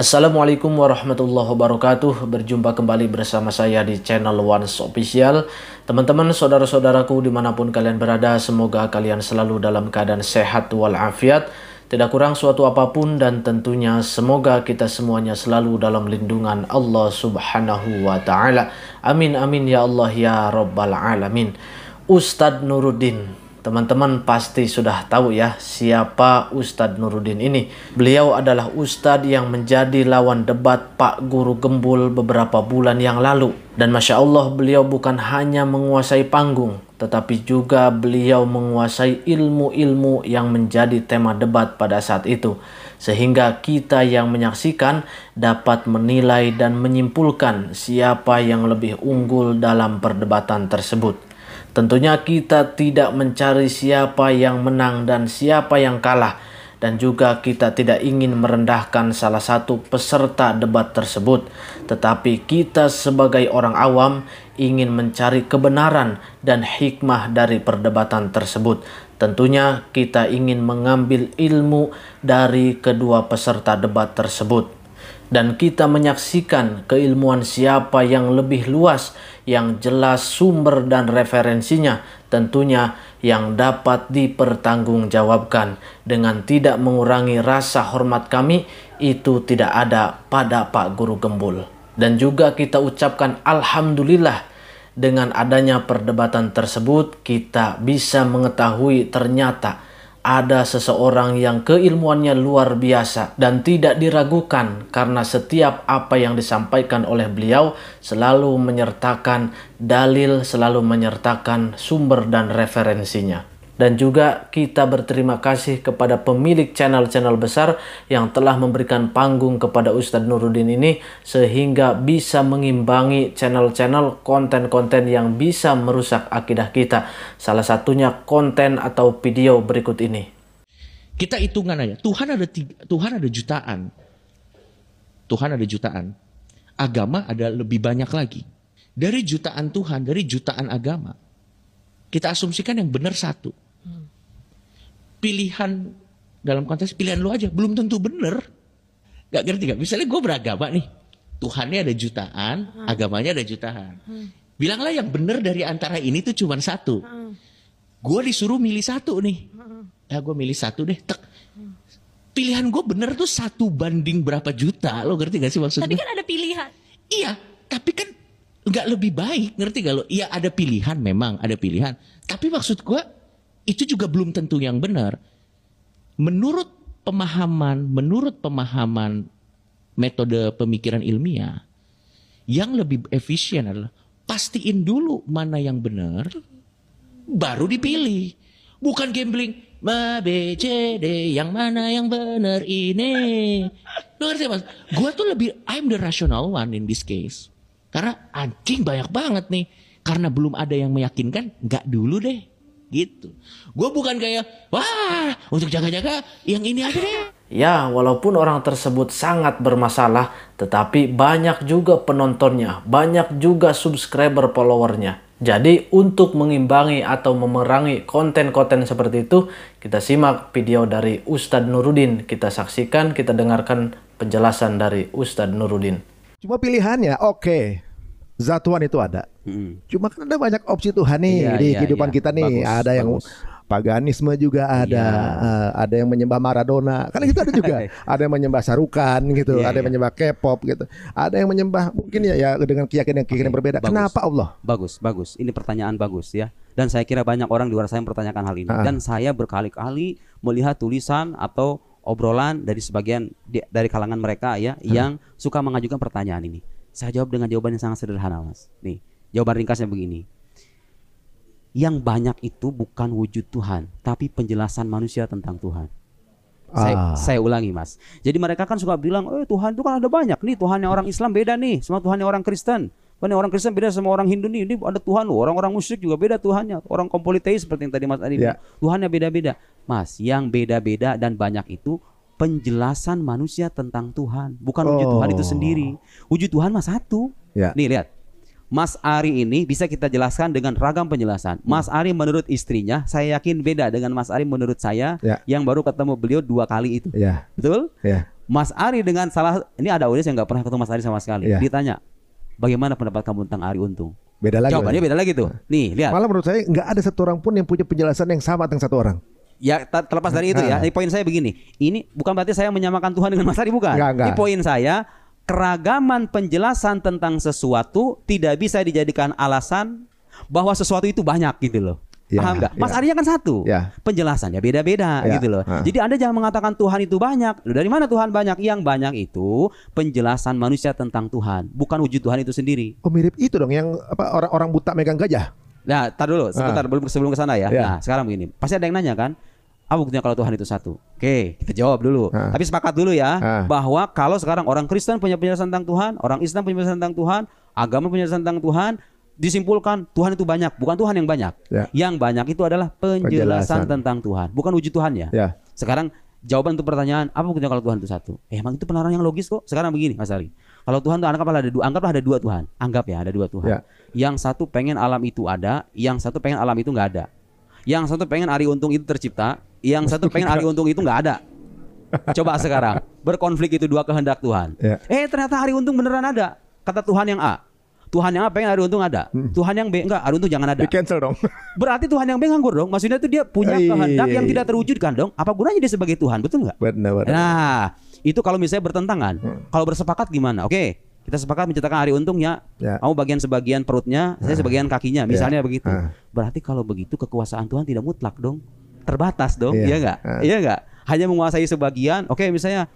Assalamualaikum warahmatullahi wabarakatuh Berjumpa kembali bersama saya di channel Once Official Teman-teman, saudara-saudaraku dimanapun kalian berada Semoga kalian selalu dalam keadaan sehat walafiat Tidak kurang suatu apapun dan tentunya Semoga kita semuanya selalu dalam lindungan Allah subhanahu wa ta'ala Amin amin ya Allah ya Rabbal alamin Ustadz Nuruddin Teman-teman pasti sudah tahu ya siapa Ustadz Nuruddin ini. Beliau adalah Ustadz yang menjadi lawan debat Pak Guru Gembul beberapa bulan yang lalu. Dan Masya Allah beliau bukan hanya menguasai panggung, tetapi juga beliau menguasai ilmu-ilmu yang menjadi tema debat pada saat itu. Sehingga kita yang menyaksikan dapat menilai dan menyimpulkan siapa yang lebih unggul dalam perdebatan tersebut. Tentunya kita tidak mencari siapa yang menang dan siapa yang kalah dan juga kita tidak ingin merendahkan salah satu peserta debat tersebut, tetapi kita sebagai orang awam ingin mencari kebenaran dan hikmah dari perdebatan tersebut. Tentunya kita ingin mengambil ilmu dari kedua peserta debat tersebut dan kita menyaksikan keilmuan siapa yang lebih luas, yang jelas sumber dan referensinya, tentunya yang dapat dipertanggungjawabkan dengan tidak mengurangi rasa hormat kami. Itu tidak ada pada Pak Guru Gembul, dan juga kita ucapkan alhamdulillah dengan adanya perdebatan tersebut, kita bisa mengetahui ternyata ada seseorang yang keilmuannya luar biasa dan tidak diragukan karena setiap apa yang disampaikan oleh beliau selalu menyertakan dalil, selalu menyertakan sumber dan referensinya dan juga kita berterima kasih kepada pemilik channel-channel besar yang telah memberikan panggung kepada Ustadz Nuruddin ini sehingga bisa mengimbangi channel-channel konten-konten yang bisa merusak akidah kita. Salah satunya konten atau video berikut ini. Kita hitungan aja. Tuhan ada tiga, Tuhan ada jutaan. Tuhan ada jutaan. Agama ada lebih banyak lagi. Dari jutaan Tuhan, dari jutaan agama, kita asumsikan yang benar satu pilihan dalam konteks pilihan lu aja belum tentu bener Gak ngerti gak misalnya gue beragama nih Tuhannya ada jutaan hmm. agamanya ada jutaan hmm. bilanglah yang bener dari antara ini tuh cuma satu hmm. gue disuruh milih satu nih hmm. ya gue milih satu deh tek hmm. pilihan gue bener tuh satu banding berapa juta lo ngerti gak sih maksudnya tapi kan ada pilihan iya tapi kan nggak lebih baik ngerti gak lo iya ada pilihan memang ada pilihan tapi maksud gue itu juga belum tentu yang benar. Menurut pemahaman, menurut pemahaman metode pemikiran ilmiah, yang lebih efisien adalah pastiin dulu mana yang benar, baru dipilih. Bukan gambling, Ma B C D yang mana yang benar ini? Lo ngerti mas? Gua tuh lebih I'm the rational one in this case. Karena anjing banyak banget nih. Karena belum ada yang meyakinkan, nggak dulu deh gitu. Gue bukan kayak, wah untuk jaga-jaga yang ini aja deh. Ya, walaupun orang tersebut sangat bermasalah, tetapi banyak juga penontonnya, banyak juga subscriber followernya. Jadi untuk mengimbangi atau memerangi konten-konten seperti itu, kita simak video dari Ustadz Nuruddin. Kita saksikan, kita dengarkan penjelasan dari Ustadz Nuruddin. Cuma pilihannya, oke. Okay Zat Tuhan itu ada. Hmm. Cuma kan ada banyak opsi Tuhan nih iya, di iya, kehidupan iya. kita nih. Bagus, ada yang bagus. paganisme juga iya. ada, uh, ada yang menyembah Maradona. Kan itu ada juga. ada yang menyembah sarukan gitu, iya, ada yang iya. menyembah K-pop gitu. Ada yang menyembah mungkin ya, ya dengan keyakinan-keyakinan okay. berbeda. Bagus. Kenapa Allah? Bagus, bagus. Ini pertanyaan bagus ya. Dan saya kira banyak orang di luar saya mempertanyakan hal ini. Uh. Dan saya berkali-kali melihat tulisan atau obrolan dari sebagian di, dari kalangan mereka ya uh. yang suka mengajukan pertanyaan ini saya jawab dengan jawaban yang sangat sederhana, Mas. Nih, jawaban ringkasnya begini. Yang banyak itu bukan wujud Tuhan, tapi penjelasan manusia tentang Tuhan. Saya, ah. saya ulangi mas. Jadi mereka kan suka bilang, eh Tuhan itu kan ada banyak nih. Tuhan yang orang Islam beda nih, sama Tuhan yang orang Kristen. Tuhan orang Kristen beda sama orang Hindu nih. Ini ada Tuhan loh. Orang-orang musyrik juga beda Tuhannya. Orang kompoliteis seperti yang tadi Mas Adi yeah. Tuhannya beda-beda. Mas, yang beda-beda dan banyak itu penjelasan manusia tentang Tuhan, bukan wujud Tuhan itu oh. sendiri. Wujud Tuhan mah satu. Ya. Nih lihat. Mas Ari ini bisa kita jelaskan dengan ragam penjelasan. Mas Ari menurut istrinya, saya yakin beda dengan Mas Ari menurut saya ya. yang baru ketemu beliau dua kali itu. Ya. Betul? Ya. Mas Ari dengan salah ini ada audiens yang nggak pernah ketemu Mas Ari sama sekali. Ya. Ditanya, bagaimana pendapat kamu tentang Ari Untung? Beda lagi. Jawabannya beda lagi tuh. Nah. Nih, lihat. Malah menurut saya nggak ada satu orang pun yang punya penjelasan yang sama tentang satu orang ya terlepas dari itu ya. Nah. Ini poin saya begini. Ini bukan berarti saya menyamakan Tuhan dengan Mas Ari bukan. Enggak, enggak. Ini poin saya keragaman penjelasan tentang sesuatu tidak bisa dijadikan alasan bahwa sesuatu itu banyak gitu loh. Ya, Paham nggak? Ya. Mas ya. Arya kan satu. Ya. Penjelasannya beda-beda ya. gitu loh. Ha. Jadi Anda jangan mengatakan Tuhan itu banyak. dari mana Tuhan banyak? Yang banyak itu penjelasan manusia tentang Tuhan, bukan wujud Tuhan itu sendiri. Oh, mirip itu dong yang apa orang-orang buta megang gajah. Nah, tar dulu sebentar ha. Ah. sebelum sebelum ke sana ya. ya. Nah, sekarang begini. Pasti ada yang nanya kan? apa ah, buktinya kalau Tuhan itu satu? Oke, kita jawab dulu. Ah. Tapi sepakat dulu ya ah. bahwa kalau sekarang orang Kristen punya penjelasan tentang Tuhan, orang Islam punya penjelasan tentang Tuhan, agama punya penjelasan tentang Tuhan, disimpulkan Tuhan itu banyak, bukan Tuhan yang banyak. Ya. Yang banyak itu adalah penjelasan, penjelasan tentang Tuhan, bukan wujud Tuhan ya. ya. Sekarang jawaban untuk pertanyaan apa buktinya kalau Tuhan itu satu? Eh, emang itu penarang yang logis kok. Sekarang begini, Mas Ari. Kalau Tuhan itu anggaplah ada dua, anggaplah ada dua Tuhan. Anggap ya ada dua Tuhan. Ya. Yang satu pengen alam itu ada, yang satu pengen alam itu nggak ada. Yang satu pengen Ari Untung itu tercipta, yang satu pengen hari Untung itu nggak ada. Coba sekarang berkonflik itu dua kehendak Tuhan. Ya. Eh ternyata hari Untung beneran ada. Kata Tuhan yang A. Tuhan yang A pengen hari Untung ada. Hmm. Tuhan yang B enggak hari Untung jangan ada. cancel dong. Berarti Tuhan yang B nganggur dong. Maksudnya itu dia punya Ayy. Iya, iya, kehendak iya, yang tidak terwujudkan dong. Apa gunanya dia sebagai Tuhan betul nggak? Nah itu kalau misalnya bertentangan. Hmm. Kalau bersepakat gimana? Oke. Okay kita sepakat menciptakan hari untungnya ya. mau bagian sebagian perutnya saya ah. sebagian kakinya misalnya ya. begitu ah. berarti kalau begitu kekuasaan Tuhan tidak mutlak dong terbatas dong, iya, iya nggak? Iya. iya nggak? Hanya menguasai sebagian. Oke, okay, misalnya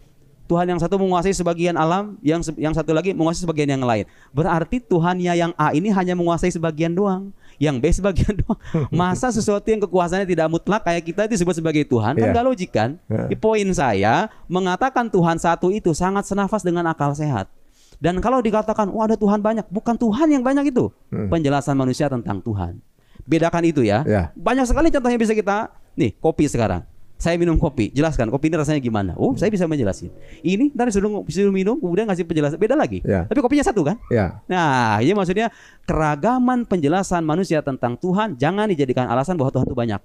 Tuhan yang satu menguasai sebagian alam, yang yang satu lagi menguasai sebagian yang lain. Berarti Tuhannya yang A ini hanya menguasai sebagian doang, yang B sebagian doang. Masa sesuatu yang kekuasaannya tidak mutlak kayak kita itu disebut sebagai Tuhan yeah. kan iya. logik kan? Yeah. poin saya mengatakan Tuhan satu itu sangat senafas dengan akal sehat. Dan kalau dikatakan wah oh, ada Tuhan banyak, bukan Tuhan yang banyak itu. Hmm. Penjelasan manusia tentang Tuhan. Bedakan itu ya. Yeah. Banyak sekali contohnya bisa kita Nih, kopi sekarang. Saya minum kopi, jelaskan kopi ini rasanya gimana? Oh, hmm. saya bisa menjelaskan. Ini tadi sudah minum, kemudian ngasih penjelasan, beda lagi. Ya. Tapi kopinya satu kan? Ya. Nah, ini maksudnya keragaman penjelasan manusia tentang Tuhan jangan dijadikan alasan bahwa Tuhan itu banyak.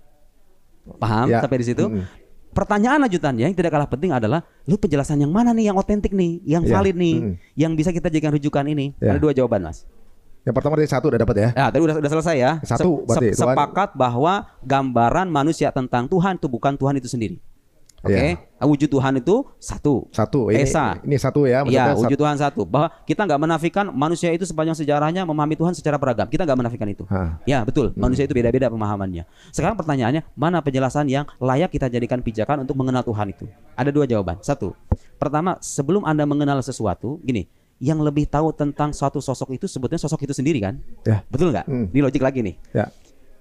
Paham? Ya. Sampai di situ. -hmm pertanyaan lanjutannya yang tidak kalah penting adalah lu penjelasan yang mana nih yang otentik nih, yang ya. valid yeah. nih, mm. yang bisa kita jadikan rujukan ini. Yeah. Ada ya. dua jawaban, Mas. Yang pertama dari satu udah dapat ya. Ya, tadi udah udah selesai ya. Satu berarti kan. sepakat bahwa gambaran manusia tentang Tuhan itu bukan Tuhan itu sendiri. Oke, okay? Ya. Nah, wujud Tuhan itu satu. Satu. Ini, Esa. Ini satu ya. Iya, wujud Tuhan satu. Bahwa kita nggak menafikan manusia itu sepanjang sejarahnya memahami Tuhan secara beragam. Kita nggak menafikan itu. Hah. Ya betul. Hmm. Manusia hmm. itu beda-beda pemahamannya. Sekarang pertanyaannya, mana penjelasan yang layak kita jadikan pijakan untuk mengenal Tuhan itu? Ada dua jawaban. Satu, pertama sebelum anda mengenal sesuatu, gini, yang lebih tahu tentang suatu sosok itu sebetulnya sosok itu sendiri kan? Ya. Betul nggak? Hmm. Ini logik lagi nih. Ya.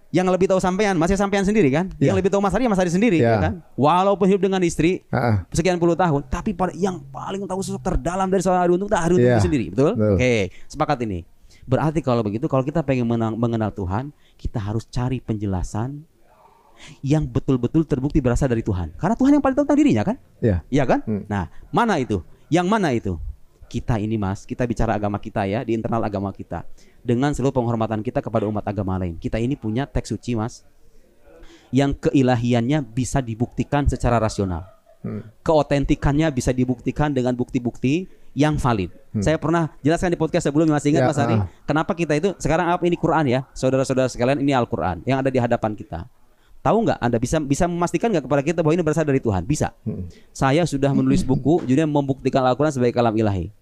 Yang lebih tahu sampean, masih sampean sendiri kan? Ya. Yang lebih tahu Mas Arya Mas Hari sendiri ya. ya. kan? Walaupun hidup dengan istri uh-uh. sekian puluh tahun, tapi yang paling tahu sosok terdalam dari seorang Arun Untung, nah Arun Untung ya. sendiri, betul? betul. Oke, okay. sepakat ini. Berarti kalau begitu, kalau kita pengen menang, mengenal Tuhan, kita harus cari penjelasan yang betul-betul terbukti berasal dari Tuhan. Karena Tuhan yang paling tahu tentang dirinya kan? Iya. Iya kan? Hmm. Nah, mana itu? Yang mana itu? kita ini mas, kita bicara agama kita ya, di internal agama kita. Dengan seluruh penghormatan kita kepada umat agama lain. Kita ini punya teks suci mas, yang keilahiannya bisa dibuktikan secara rasional. Hmm. Keotentikannya bisa dibuktikan dengan bukti-bukti yang valid. Hmm. Saya pernah jelaskan di podcast sebelumnya masih ingat ya, Mas Ari, uh. kenapa kita itu sekarang apa ini Quran ya, saudara-saudara sekalian ini Al-Qur'an yang ada di hadapan kita. Tahu nggak Anda bisa bisa memastikan nggak kepada kita bahwa ini berasal dari Tuhan? Bisa. Hmm. Saya sudah menulis buku jadi membuktikan Al-Qur'an sebagai kalam ilahi.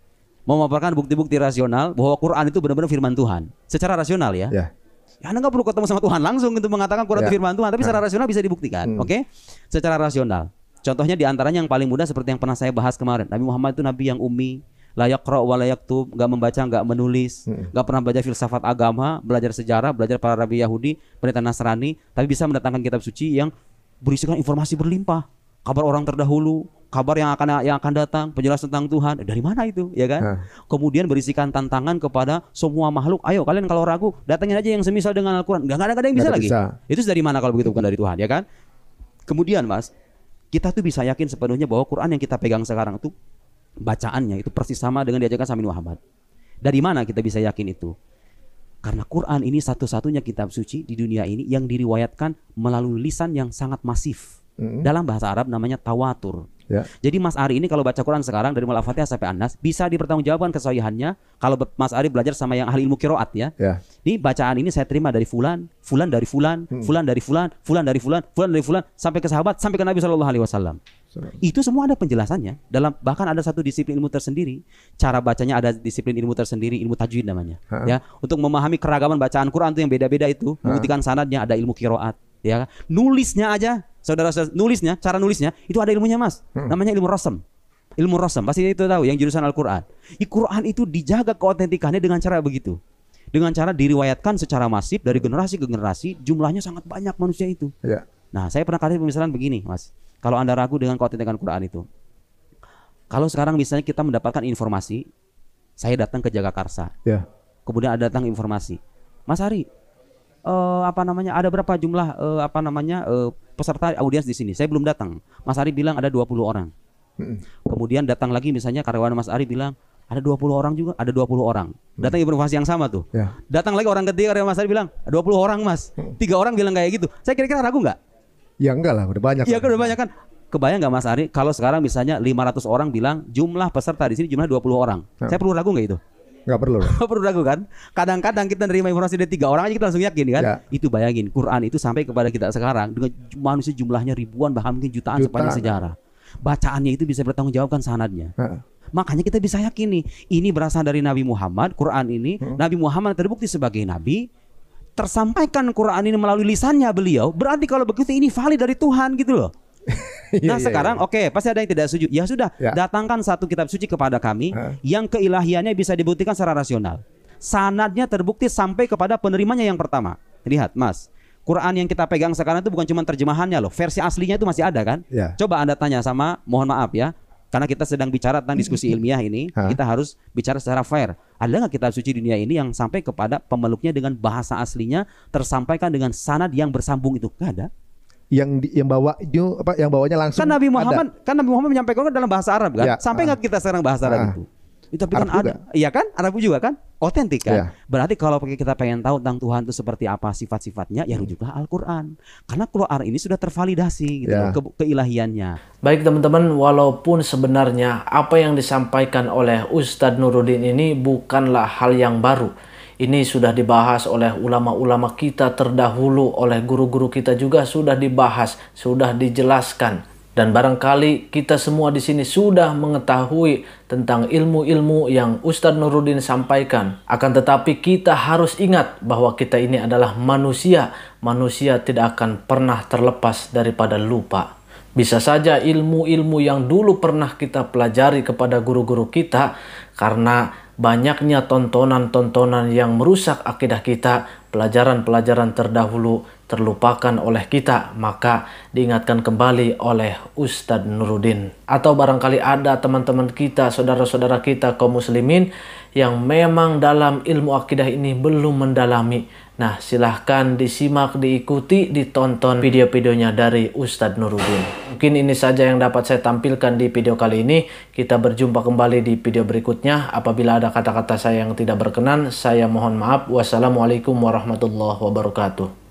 Memaparkan bukti-bukti rasional bahwa Quran itu benar-benar firman Tuhan secara rasional ya. Yeah. Ya, anda nggak perlu ketemu sama Tuhan langsung untuk mengatakan Quran yeah. itu ya. firman Tuhan, tapi secara ya. rasional bisa dibuktikan, hmm. oke? Okay? Secara rasional. Contohnya diantaranya yang paling mudah seperti yang pernah saya bahas kemarin, Nabi Muhammad itu Nabi yang umi, layak kro walayak tuh nggak membaca nggak menulis nggak pernah belajar filsafat agama belajar sejarah belajar para rabi Yahudi pendeta Nasrani tapi bisa mendatangkan kitab suci yang berisikan informasi berlimpah kabar orang terdahulu kabar yang akan yang akan datang penjelasan tentang Tuhan dari mana itu ya kan hmm. kemudian berisikan tantangan kepada semua makhluk ayo kalian kalau ragu datangin aja yang semisal dengan Al-Quran nggak ada, ada yang bisa gak lagi bisa. itu dari mana kalau begitu bukan dari Tuhan ya kan kemudian mas kita tuh bisa yakin sepenuhnya bahwa Quran yang kita pegang sekarang itu bacaannya itu persis sama dengan diajarkan Samin Muhammad. Dari mana kita bisa yakin itu? Karena Quran ini satu-satunya kitab suci di dunia ini yang diriwayatkan melalui lisan yang sangat masif. Mm -hmm. Dalam bahasa Arab namanya tawatur. Yeah. Jadi Mas Ari ini kalau baca Quran sekarang dari mulai Fatihah sampai Anas bisa dipertanggungjawabkan kesahihannya kalau Mas Ari belajar sama yang ahli ilmu kiroat ya. Yeah. Ini bacaan ini saya terima dari fulan, fulan dari fulan, mm. fulan dari fulan, fulan dari fulan, fulan dari fulan sampai ke sahabat sampai ke Nabi Shallallahu alaihi wasallam. Itu semua ada penjelasannya. Dalam bahkan ada satu disiplin ilmu tersendiri. Cara bacanya ada disiplin ilmu tersendiri, ilmu tajwid namanya. Ha. Ya, untuk memahami keragaman bacaan Quran itu yang beda-beda itu, ha. membuktikan sanadnya ada ilmu kiroat. Ya, kan? nulisnya aja, saudara-saudara, nulisnya, cara nulisnya itu ada ilmunya mas. Hmm. Namanya ilmu rasam. Ilmu rasam pasti itu tahu yang jurusan Al-Quran. Al-Quran itu dijaga keotentikannya dengan cara begitu dengan cara diriwayatkan secara masif dari generasi ke generasi jumlahnya sangat banyak manusia itu. Ya. Nah, saya pernah kasih pemisahan begini, Mas. Kalau Anda ragu dengan dengan Quran itu. Kalau sekarang misalnya kita mendapatkan informasi, saya datang ke Jagakarsa. Yeah. Kemudian ada datang informasi. Mas Ari, uh, apa namanya? Ada berapa jumlah uh, apa namanya? Uh, peserta audiens di sini? Saya belum datang. Mas Ari bilang ada 20 orang. Kemudian datang lagi misalnya karyawan Mas Ari bilang ada 20 orang juga, ada 20 orang. Mm. Datang informasi yang sama tuh. Yeah. Datang lagi orang ketiga, orang Mas Ari bilang, 20 orang Mas. Mm. Tiga orang bilang kayak gitu. Saya kira-kira ragu nggak? Ya enggak lah, udah banyak. Iya kan udah banyak kan. Kebayang nggak Mas Ari kalau sekarang misalnya 500 orang bilang jumlah peserta di sini jumlah 20 orang. Hmm. Saya perlu ragu nggak itu? Nggak perlu. Nggak perlu ragu kan? Kadang-kadang kita nerima informasi dari tiga orang aja kita langsung yakin kan? Ya. Itu bayangin Quran itu sampai kepada kita sekarang dengan manusia jumlahnya ribuan bahkan mungkin jutaan, jutaan. sepanjang sejarah. Bacaannya itu bisa bertanggung jawabkan sanadnya. Makanya kita bisa yakin ini berasal dari Nabi Muhammad, Quran ini. Hmm. Nabi Muhammad terbukti sebagai nabi, tersampaikan Quran ini melalui lisannya beliau, berarti kalau begitu ini valid dari Tuhan gitu loh. Iya, nah iya, sekarang iya. oke okay, pasti ada yang tidak setuju. Ya sudah, ya. datangkan satu kitab suci kepada kami huh? yang keilahiannya bisa dibuktikan secara rasional. Sanadnya terbukti sampai kepada penerimanya yang pertama. Lihat, Mas. Quran yang kita pegang sekarang itu bukan cuma terjemahannya loh, versi aslinya itu masih ada kan? Ya. Coba Anda tanya sama, mohon maaf ya, karena kita sedang bicara tentang diskusi ilmiah ini, Hah? kita harus bicara secara fair. Ada nggak kitab suci dunia ini yang sampai kepada pemeluknya dengan bahasa aslinya tersampaikan dengan sanad yang bersambung itu? Enggak ada. Yang di, yang bawa itu apa yang bawanya langsung. Kan Nabi Muhammad ada. kan Nabi Muhammad menyampaikan dalam bahasa Arab kan? Ya, sampai nggak uh, kita sekarang bahasa Arab uh, itu? Ya, tapi kan ada, iya kan? Arab juga kan? Otentik kan? Ya. Berarti kalau kita pengen tahu tentang Tuhan itu seperti apa sifat-sifatnya, ya hmm. rujuklah Al-Qur'an. Karena Qur'an ini sudah tervalidasi gitu ya. ke keilahiannya. Baik teman-teman, walaupun sebenarnya apa yang disampaikan oleh Ustadz Nuruddin ini bukanlah hal yang baru. Ini sudah dibahas oleh ulama-ulama kita terdahulu, oleh guru-guru kita juga sudah dibahas, sudah dijelaskan dan barangkali kita semua di sini sudah mengetahui tentang ilmu-ilmu yang Ustadz Nuruddin sampaikan. Akan tetapi kita harus ingat bahwa kita ini adalah manusia. Manusia tidak akan pernah terlepas daripada lupa. Bisa saja ilmu-ilmu yang dulu pernah kita pelajari kepada guru-guru kita karena banyaknya tontonan-tontonan yang merusak akidah kita pelajaran-pelajaran terdahulu terlupakan oleh kita, maka diingatkan kembali oleh Ustadz Nuruddin. Atau barangkali ada teman-teman kita, saudara-saudara kita kaum muslimin yang memang dalam ilmu akidah ini belum mendalami, Nah, silahkan disimak, diikuti, ditonton video-videonya dari Ustadz Nuruddin. Mungkin ini saja yang dapat saya tampilkan di video kali ini. Kita berjumpa kembali di video berikutnya. Apabila ada kata-kata saya yang tidak berkenan, saya mohon maaf. Wassalamualaikum warahmatullahi wabarakatuh.